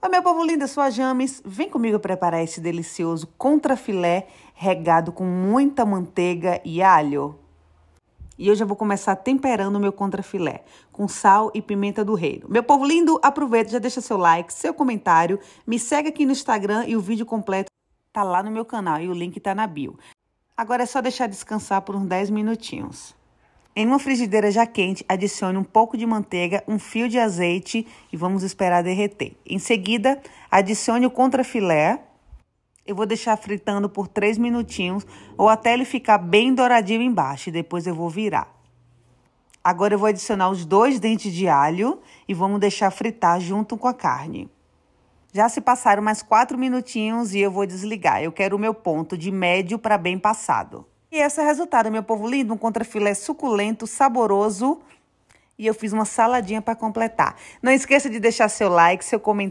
Oi, meu povo lindo, eu sou a James. Vem comigo preparar esse delicioso contrafilé regado com muita manteiga e alho. E eu já vou começar temperando o meu contrafilé com sal e pimenta do reino. Meu povo lindo, aproveita, já deixa seu like, seu comentário, me segue aqui no Instagram e o vídeo completo tá lá no meu canal e o link tá na bio. Agora é só deixar descansar por uns 10 minutinhos. Em uma frigideira já quente, adicione um pouco de manteiga, um fio de azeite e vamos esperar derreter. Em seguida, adicione o contrafilé. Eu vou deixar fritando por 3 minutinhos ou até ele ficar bem douradinho embaixo e depois eu vou virar. Agora eu vou adicionar os dois dentes de alho e vamos deixar fritar junto com a carne. Já se passaram mais 4 minutinhos e eu vou desligar. Eu quero o meu ponto de médio para bem passado. E esse é o resultado, meu povo lindo, um contrafilé suculento, saboroso. E eu fiz uma saladinha para completar. Não esqueça de deixar seu like, seu comentário.